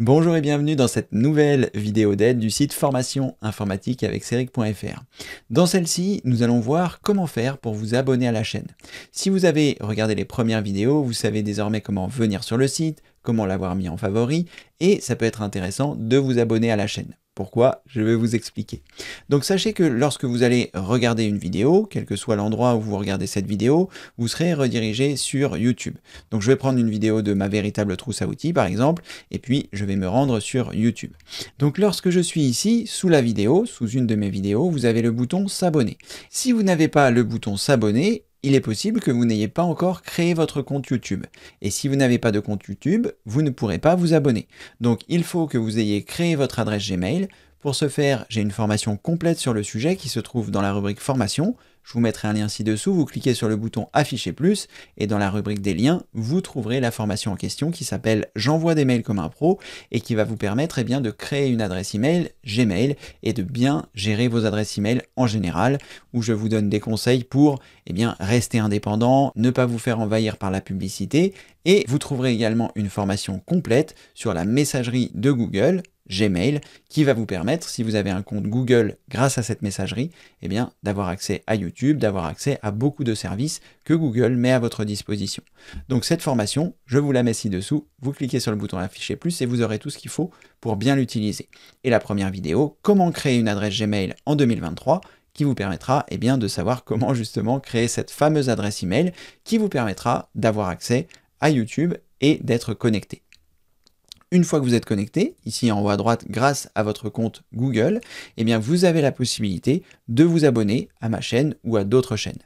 Bonjour et bienvenue dans cette nouvelle vidéo d'aide du site formation informatique avec seric.fr. Dans celle-ci, nous allons voir comment faire pour vous abonner à la chaîne. Si vous avez regardé les premières vidéos, vous savez désormais comment venir sur le site, comment l'avoir mis en favori, et ça peut être intéressant de vous abonner à la chaîne. Pourquoi Je vais vous expliquer. Donc sachez que lorsque vous allez regarder une vidéo, quel que soit l'endroit où vous regardez cette vidéo, vous serez redirigé sur YouTube. Donc je vais prendre une vidéo de ma véritable trousse à outils par exemple, et puis je vais me rendre sur YouTube. Donc lorsque je suis ici, sous la vidéo, sous une de mes vidéos, vous avez le bouton s'abonner. Si vous n'avez pas le bouton s'abonner, il est possible que vous n'ayez pas encore créé votre compte YouTube. Et si vous n'avez pas de compte YouTube, vous ne pourrez pas vous abonner. Donc il faut que vous ayez créé votre adresse Gmail, pour ce faire, j'ai une formation complète sur le sujet qui se trouve dans la rubrique Formation. Je vous mettrai un lien ci-dessous, vous cliquez sur le bouton Afficher plus et dans la rubrique des liens, vous trouverez la formation en question qui s'appelle J'envoie des mails comme un pro et qui va vous permettre eh bien, de créer une adresse email Gmail et de bien gérer vos adresses email en général où je vous donne des conseils pour eh bien, rester indépendant, ne pas vous faire envahir par la publicité et vous trouverez également une formation complète sur la messagerie de Google Gmail, qui va vous permettre, si vous avez un compte Google grâce à cette messagerie, eh bien, d'avoir accès à YouTube, d'avoir accès à beaucoup de services que Google met à votre disposition. Donc cette formation, je vous la mets ci-dessous, vous cliquez sur le bouton afficher plus et vous aurez tout ce qu'il faut pour bien l'utiliser. Et la première vidéo, comment créer une adresse Gmail en 2023, qui vous permettra eh bien, de savoir comment justement créer cette fameuse adresse email qui vous permettra d'avoir accès à YouTube et d'être connecté une fois que vous êtes connecté, ici en haut à droite, grâce à votre compte Google, eh bien vous avez la possibilité de vous abonner à ma chaîne ou à d'autres chaînes.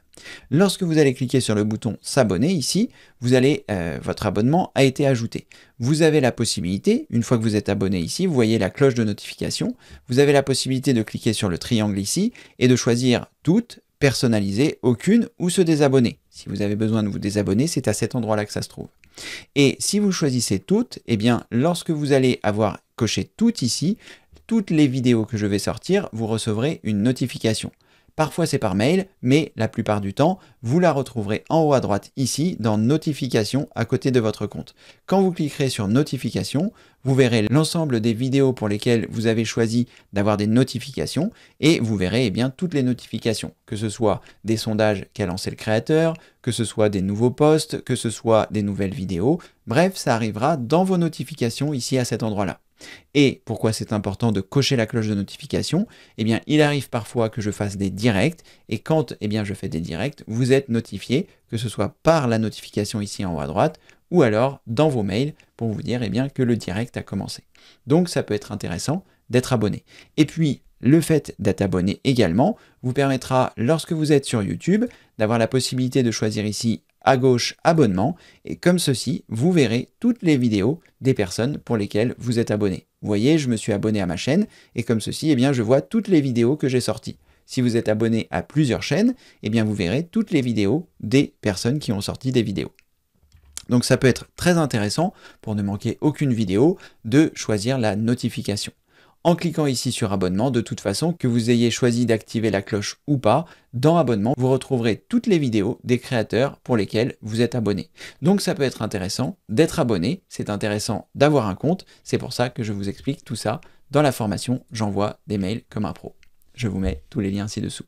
Lorsque vous allez cliquer sur le bouton s'abonner ici, vous allez, euh, votre abonnement a été ajouté. Vous avez la possibilité, une fois que vous êtes abonné ici, vous voyez la cloche de notification, vous avez la possibilité de cliquer sur le triangle ici et de choisir toutes, personnaliser, aucune ou se désabonner. Si vous avez besoin de vous désabonner, c'est à cet endroit-là que ça se trouve. Et si vous choisissez toutes, eh bien, lorsque vous allez avoir coché toutes ici, toutes les vidéos que je vais sortir, vous recevrez une notification. Parfois c'est par mail, mais la plupart du temps, vous la retrouverez en haut à droite ici dans Notifications à côté de votre compte. Quand vous cliquerez sur Notifications, vous verrez l'ensemble des vidéos pour lesquelles vous avez choisi d'avoir des notifications et vous verrez eh bien, toutes les notifications, que ce soit des sondages qu'a lancé le créateur, que ce soit des nouveaux posts, que ce soit des nouvelles vidéos. Bref, ça arrivera dans vos notifications ici à cet endroit-là. Et pourquoi c'est important de cocher la cloche de notification Eh bien, il arrive parfois que je fasse des directs et quand eh bien, je fais des directs, vous êtes notifié, que ce soit par la notification ici en haut à droite ou alors dans vos mails pour vous dire eh bien, que le direct a commencé. Donc ça peut être intéressant d'être abonné. Et puis, le fait d'être abonné également vous permettra, lorsque vous êtes sur YouTube, d'avoir la possibilité de choisir ici à gauche abonnement, et comme ceci, vous verrez toutes les vidéos des personnes pour lesquelles vous êtes abonné. Vous voyez, je me suis abonné à ma chaîne, et comme ceci, et eh bien, je vois toutes les vidéos que j'ai sorties. Si vous êtes abonné à plusieurs chaînes, et eh bien, vous verrez toutes les vidéos des personnes qui ont sorti des vidéos. Donc ça peut être très intéressant, pour ne manquer aucune vidéo, de choisir la notification en cliquant ici sur abonnement. De toute façon, que vous ayez choisi d'activer la cloche ou pas, dans abonnement, vous retrouverez toutes les vidéos des créateurs pour lesquels vous êtes abonné. Donc ça peut être intéressant d'être abonné, c'est intéressant d'avoir un compte, c'est pour ça que je vous explique tout ça dans la formation J'envoie des mails comme un pro. Je vous mets tous les liens ci-dessous.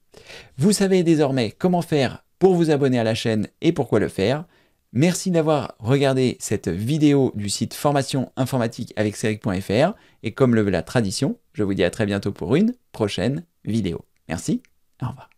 Vous savez désormais comment faire pour vous abonner à la chaîne et pourquoi le faire. Merci d'avoir regardé cette vidéo du site formation informatique avec et comme le veut la tradition, je vous dis à très bientôt pour une prochaine vidéo. Merci, au revoir.